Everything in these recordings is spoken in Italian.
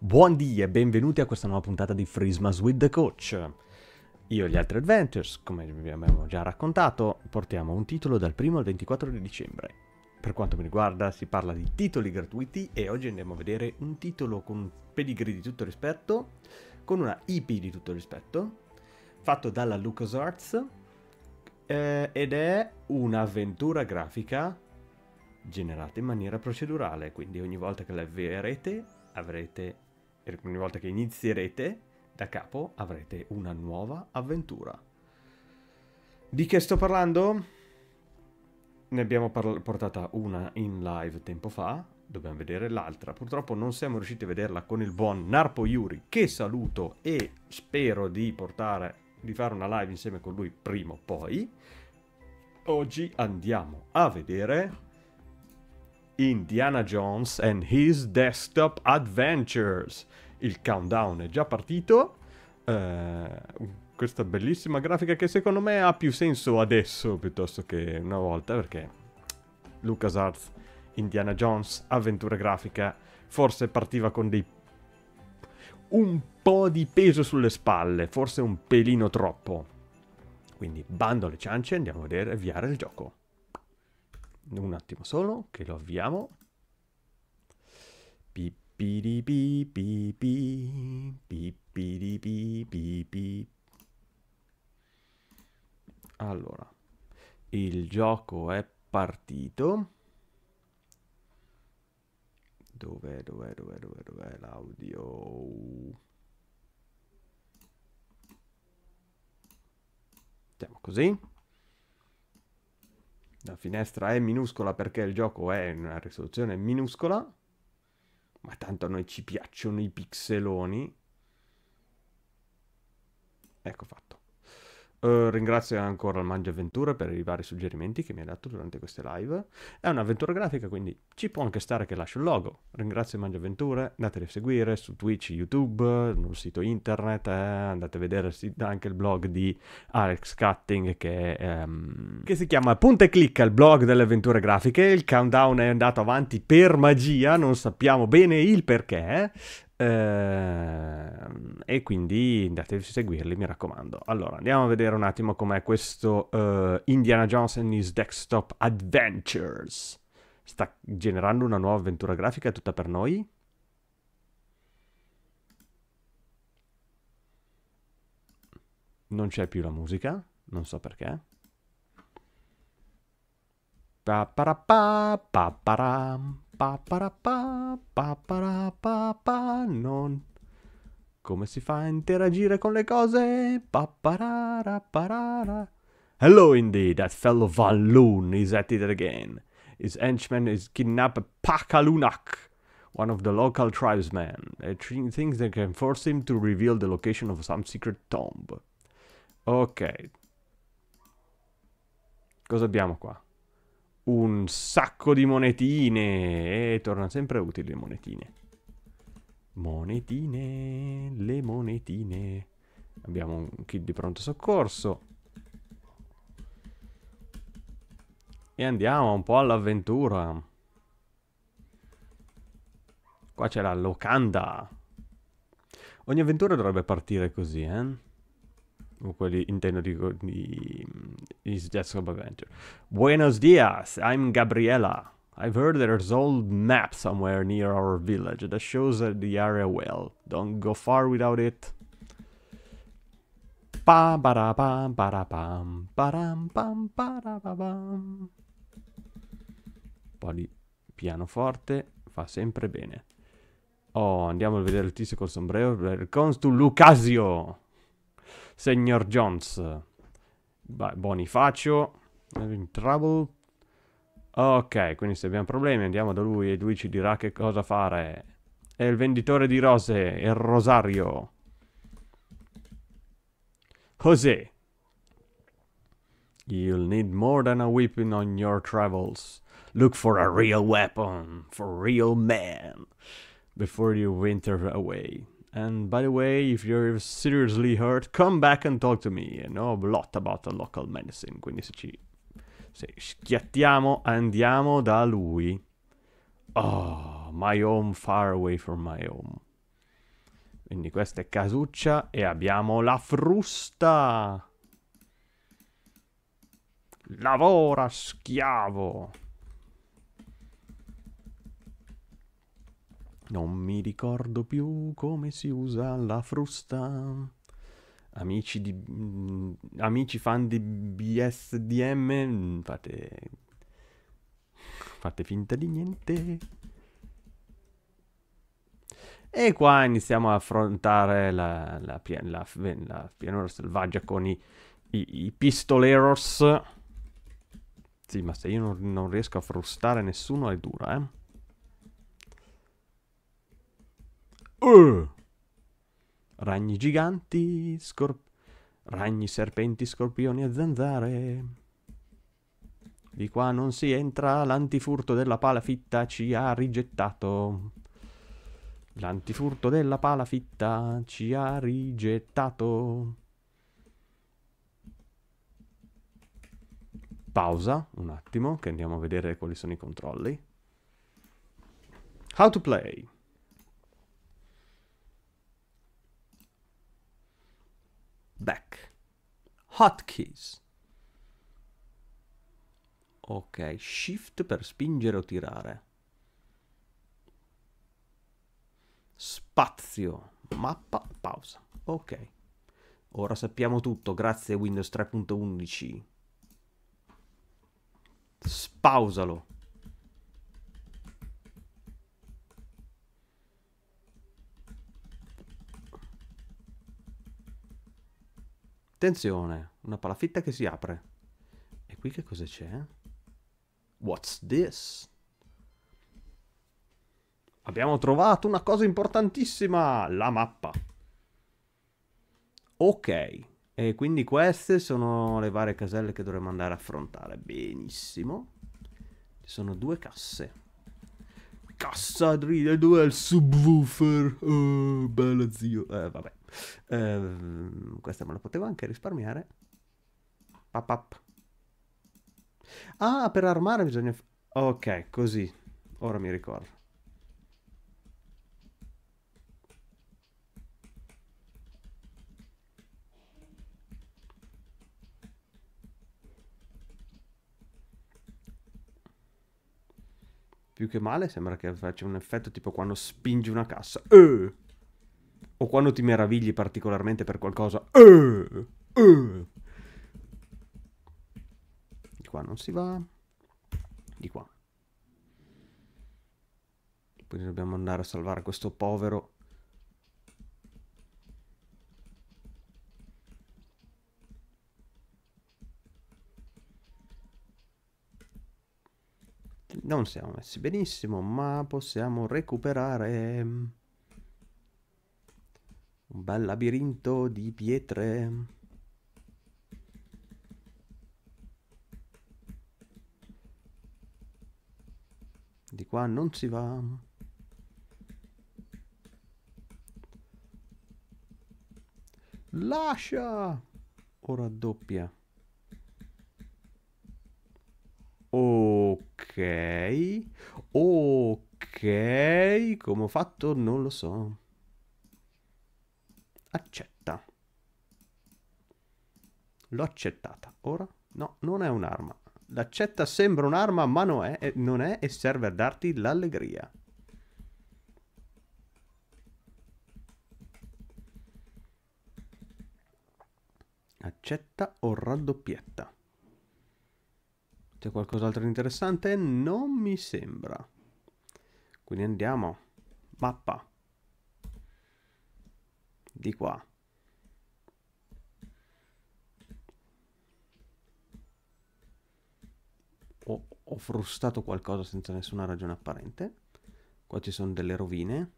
Buondì e benvenuti a questa nuova puntata di Frismas with the Coach. Io e gli altri Adventures, come vi abbiamo già raccontato, portiamo un titolo dal 1 al 24 di dicembre. Per quanto mi riguarda si parla di titoli gratuiti e oggi andiamo a vedere un titolo con un pedigree di tutto rispetto, con una IP di tutto rispetto, fatto dalla LucasArts eh, ed è un'avventura grafica generata in maniera procedurale, quindi ogni volta che la avvierete avrete e ogni volta che inizierete da capo avrete una nuova avventura. Di che sto parlando? Ne abbiamo portata una in live tempo fa, dobbiamo vedere l'altra. Purtroppo non siamo riusciti a vederla con il buon Narpo Yuri, che saluto e spero di portare, di fare una live insieme con lui prima o poi. Oggi andiamo a vedere Indiana Jones and His Desktop Adventures. Il countdown è già partito. Uh, questa bellissima grafica che secondo me ha più senso adesso piuttosto che una volta perché LucasArts, Indiana Jones, avventura grafica, forse partiva con dei un po' di peso sulle spalle, forse un pelino troppo. Quindi bando alle ciance e andiamo a vedere avviare il gioco un attimo solo che lo avviamo. Allora, il gioco è partito. Dov'è, dov'è, dov'è, dov'è, dov'è l'audio? Siamo così la finestra è minuscola perché il gioco è in una risoluzione minuscola, ma tanto a noi ci piacciono i pixeloni. Ecco fatto. Uh, ringrazio ancora il Mangia Avventure per i vari suggerimenti che mi ha dato durante queste live. È un'avventura grafica, quindi ci può anche stare che lascio il logo. Ringrazio il Mangia Avventure, andatevi a seguire su Twitch, YouTube, sul sito internet, eh, andate a vedere anche il blog di Alex Cutting che, ehm, che si chiama Punta e Clicca, il blog delle avventure grafiche. Il countdown è andato avanti per magia, non sappiamo bene il perché. Ehm, e quindi andatevi a seguirli, mi raccomando. Allora, andiamo a vedere un attimo com'è questo uh, Indiana Jones and his Desktop Adventures. Sta generando una nuova avventura grafica tutta per noi? Non c'è più la musica, non so perché. Pa, para, pa, pa, param, Paparapà, paparapà, non. Come si fa a interagire con le cose? Paparara, Hello indeed, that fellow Van Loon is at it again. His henchman is kidnapped Pakalunak, one of the local tribesmen. They think they can force him to reveal the location of some secret tomb. Ok. Cosa abbiamo qua? un sacco di monetine e torna sempre utili le monetine. Monetine, le monetine. Abbiamo un kit di pronto soccorso. E andiamo un po' all'avventura. Qua c'è la locanda. Ogni avventura dovrebbe partire così, eh? quelli intendo di, di, di Suggestive Adventure. Buenos dias, I'm Gabriela. I've heard there's old map somewhere near our village that shows the area well. Don't go far without it. Pa ba pam ba pam pam pam pam. Un po' di pianoforte fa sempre bene. Oh, andiamo a vedere il tizio col sombrero. Welcome to Lucasio! signor Jones. Vai, Bonifacio. In trouble. Ok, quindi se abbiamo problemi andiamo da lui e lui ci dirà che cosa fare. È il venditore di rose, il rosario. José. You'll need more than a weapon on your travels. Look for a real weapon, for real man, before you winter away. And by the way, if you're seriously hurt, come back and talk to me. I know a lot about the local medicine. Quindi se ci se schiattiamo, andiamo da lui. Oh, my home far away from my home. Quindi questa è casuccia e abbiamo la frusta. Lavora, schiavo. Non mi ricordo più come si usa la frusta. Amici, di, mh, mm, amici fan di BSDM, mm, fate, fate finta di niente. E qua iniziamo ad affrontare la, la, la, la pianura selvaggia con i, i, i, pistoleros. Sì, ma se io non, non riesco a frustare nessuno è dura, eh. Uh. Ragni giganti, scorp... Ragni, serpenti, scorpioni e zanzare. Di qua non si entra, l'antifurto della palafitta ci ha rigettato. L'antifurto della palafitta ci ha rigettato. Pausa un attimo che andiamo a vedere quali sono i controlli. How to play. back, hotkeys. Ok, shift per spingere o tirare. Spazio, mappa, pausa. Ok. Ora sappiamo tutto, grazie a Windows 3.11. Spausalo. Attenzione, una palafitta che si apre. E qui che cosa c'è? What's this? Abbiamo trovato una cosa importantissima, la mappa. Ok, e quindi queste sono le varie caselle che dovremmo andare a affrontare. Benissimo. Ci sono due casse. Cassa dove è il subwoofer. Oh, bello zio. Eh, vabbè. Ehm, questa me la potevo anche risparmiare. Pap, up. Ah, per armare bisogna... Ok, così. Ora mi ricordo. Più che male sembra che faccia un effetto tipo quando spingi una cassa. Eh! o quando ti meravigli particolarmente per qualcosa. Eh, eh. Di qua non si va. Di qua. Quindi dobbiamo andare a salvare questo povero. Non siamo messi benissimo, ma possiamo recuperare bel labirinto di pietre. Di qua non si va. Lascia! O raddoppia. Ok. Ok. Come ho fatto non lo so accetta. L'ho accettata. Ora? No, non è un'arma. L'accetta sembra un'arma, ma non è, non è e serve a darti l'allegria. Accetta o raddoppietta. C'è qualcos'altro di interessante? Non mi sembra. Quindi andiamo. Mappa di qua. Ho, ho frustato qualcosa senza nessuna ragione apparente. Qua ci sono delle rovine.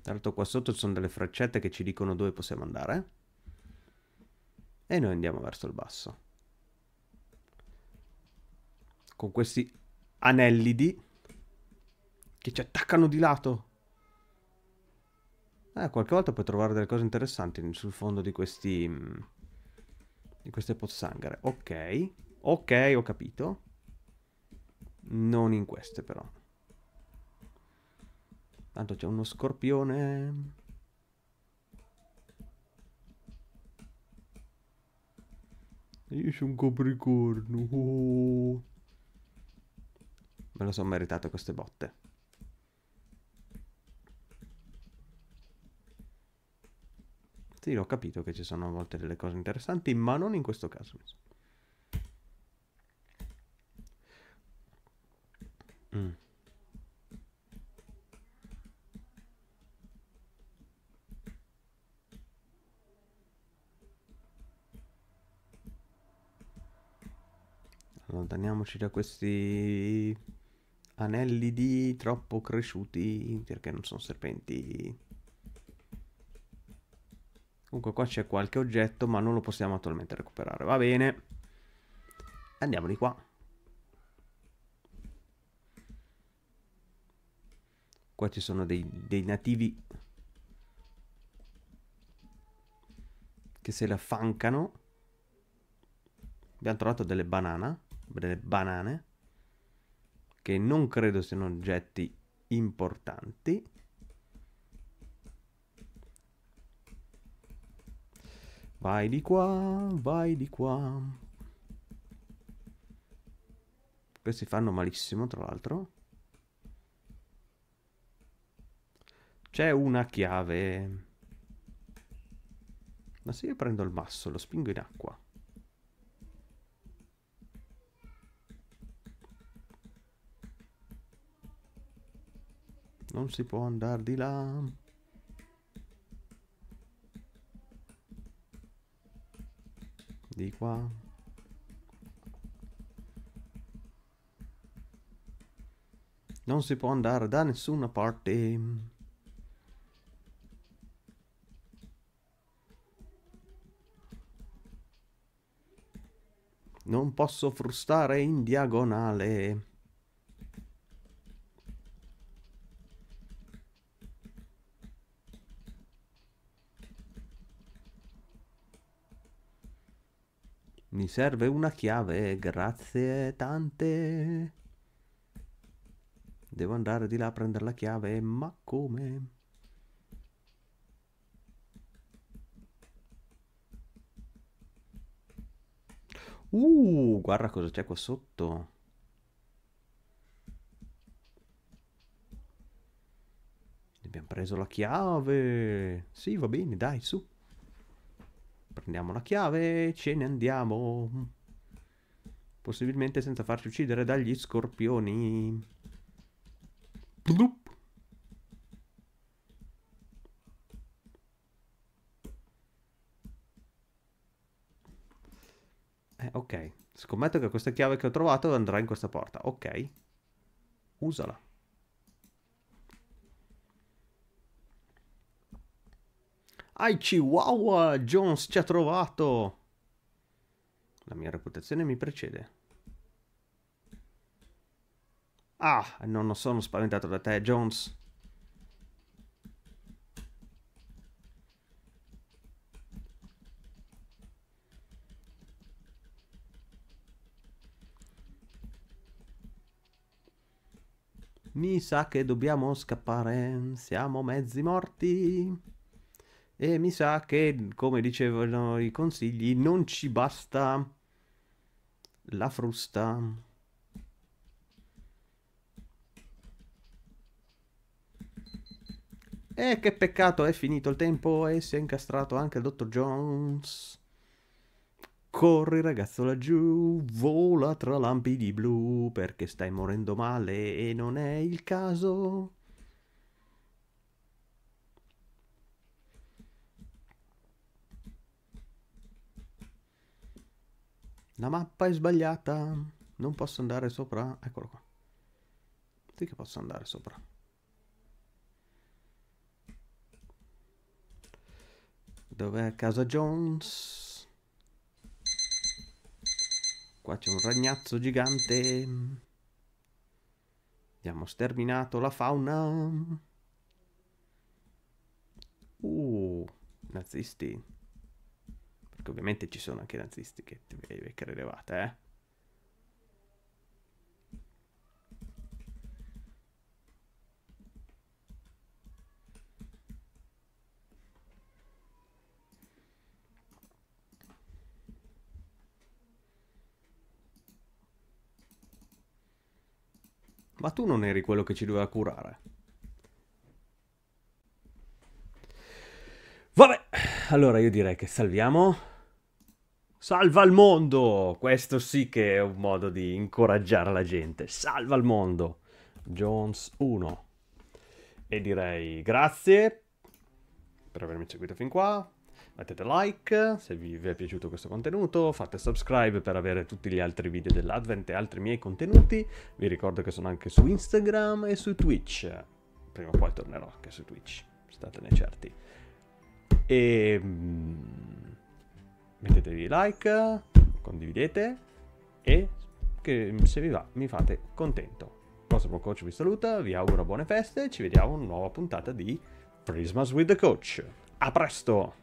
Tra l'altro qua sotto ci sono delle freccette che ci dicono dove possiamo andare. E noi andiamo verso il basso. Con questi anellidi che ci attaccano di lato. Eh, qualche volta puoi trovare delle cose interessanti sul fondo di questi... Mm, di queste pozzanghere. Ok. Ok, ho capito. Non in queste, però. Tanto c'è uno scorpione... Io sono un copricorno. Me lo sono meritato queste botte. interessanti, ho capito che ci sono a volte delle cose interessanti, ma non in questo caso. Mm. Allontaniamoci da questi anelli di troppo cresciuti perché non sono serpenti. Comunque qua c'è qualche oggetto, ma non lo possiamo attualmente recuperare. Va bene. Andiamo di qua. Qua ci sono dei, dei nativi che se la fancano. Abbiamo trovato delle banane, delle banane, che non credo siano oggetti importanti. Vai di qua, vai di qua. Questi fanno malissimo, tra l'altro. C'è una chiave. Ma se io prendo il masso, lo spingo in acqua. Non si può andare di là. di qua non si può andare da nessuna parte non posso frustare in diagonale serve una chiave, grazie tante. Devo andare di là a prendere la chiave, ma come? Uh, guarda cosa c'è qua sotto. Abbiamo preso la chiave. Sì, va bene, dai, su. Prendiamo la chiave e ce ne andiamo. Possibilmente senza farci uccidere dagli scorpioni. Plup. Eh, ok. Scommetto che questa chiave che ho trovato andrà in questa porta. Ok. Usala. Ai Chihuahua, Jones ci ha trovato! La mia reputazione mi precede. Ah, non sono spaventato da te, Jones. Mi sa che dobbiamo scappare, siamo mezzi morti. E mi sa che, come dicevano i consigli, non ci basta la frusta. E che peccato, è finito il tempo e si è incastrato anche il dottor Jones. Corri ragazzo laggiù, vola tra lampi di blu perché stai morendo male e non è il caso. La mappa è sbagliata. Non posso andare sopra. Eccolo qua. Sì che posso andare sopra. Dov'è casa Jones? Qua c'è un ragnazzo gigante. Abbiamo sterminato la fauna. Uh, nazisti perché ovviamente ci sono anche nazisti che ti credevate, eh. Ma tu non eri quello che ci doveva curare. Vabbè, allora io direi che salviamo. Salva il mondo! Questo sì che è un modo di incoraggiare la gente. Salva il mondo! Jones 1. E direi grazie per avermi seguito fin qua. Mettete like se vi, è piaciuto questo contenuto, fate subscribe per avere tutti gli altri video dell'Advent e altri miei contenuti. Vi ricordo che sono anche su Instagram e su Twitch. Prima o poi tornerò anche su Twitch, statene certi. E... Ehm, mettetevi like, condividete e che se vi va mi fate contento. Il vostro coach vi saluta, vi auguro buone feste e ci vediamo in una nuova puntata di Prismas with the Coach. A presto!